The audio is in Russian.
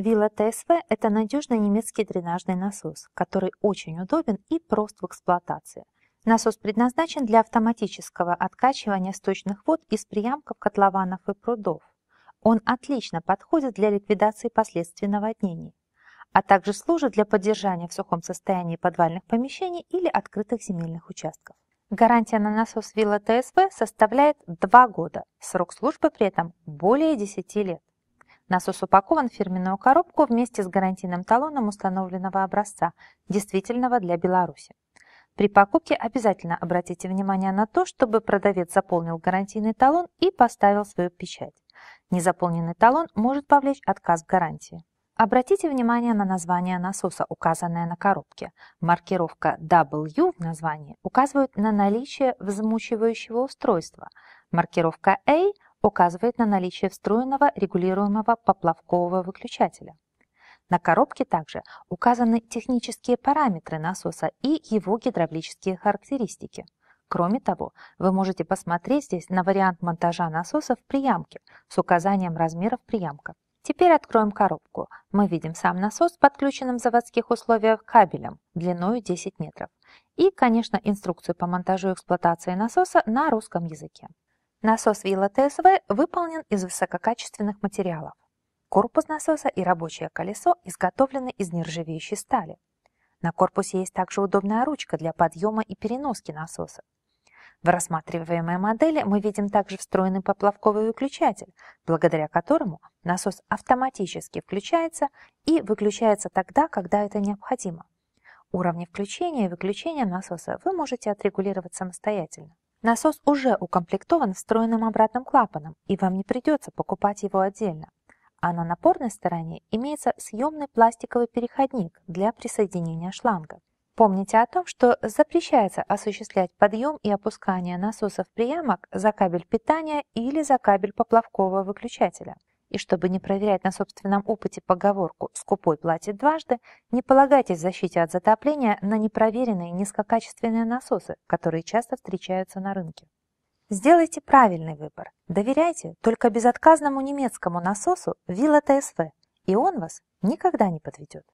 Вилла ТСВ – это надежный немецкий дренажный насос, который очень удобен и прост в эксплуатации. Насос предназначен для автоматического откачивания сточных вод из приямков, котлованов и прудов. Он отлично подходит для ликвидации последствий наводнений, а также служит для поддержания в сухом состоянии подвальных помещений или открытых земельных участков. Гарантия на насос Вилла ТСВ составляет 2 года, срок службы при этом более 10 лет. Насос упакован в фирменную коробку вместе с гарантийным талоном установленного образца, действительного для Беларуси. При покупке обязательно обратите внимание на то, чтобы продавец заполнил гарантийный талон и поставил свою печать. Незаполненный талон может повлечь отказ в гарантии. Обратите внимание на название насоса, указанное на коробке. Маркировка W в названии указывает на наличие взмучивающего устройства. Маркировка A указывает на наличие встроенного регулируемого поплавкового выключателя. На коробке также указаны технические параметры насоса и его гидравлические характеристики. Кроме того, вы можете посмотреть здесь на вариант монтажа насоса в приямке с указанием размеров приямка. Теперь откроем коробку. Мы видим сам насос подключенным в заводских условиях кабелем длиной 10 метров и, конечно, инструкцию по монтажу и эксплуатации насоса на русском языке. Насос Вилла ТСВ выполнен из высококачественных материалов. Корпус насоса и рабочее колесо изготовлены из нержавеющей стали. На корпусе есть также удобная ручка для подъема и переноски насоса. В рассматриваемой модели мы видим также встроенный поплавковый выключатель, благодаря которому насос автоматически включается и выключается тогда, когда это необходимо. Уровни включения и выключения насоса вы можете отрегулировать самостоятельно. Насос уже укомплектован встроенным обратным клапаном, и вам не придется покупать его отдельно. А на напорной стороне имеется съемный пластиковый переходник для присоединения шланга. Помните о том, что запрещается осуществлять подъем и опускание насосов приямок за кабель питания или за кабель поплавкового выключателя. И чтобы не проверять на собственном опыте поговорку «скупой платит дважды», не полагайтесь в защите от затопления на непроверенные низкокачественные насосы, которые часто встречаются на рынке. Сделайте правильный выбор. Доверяйте только безотказному немецкому насосу Вилла ТСВ, и он вас никогда не подведет.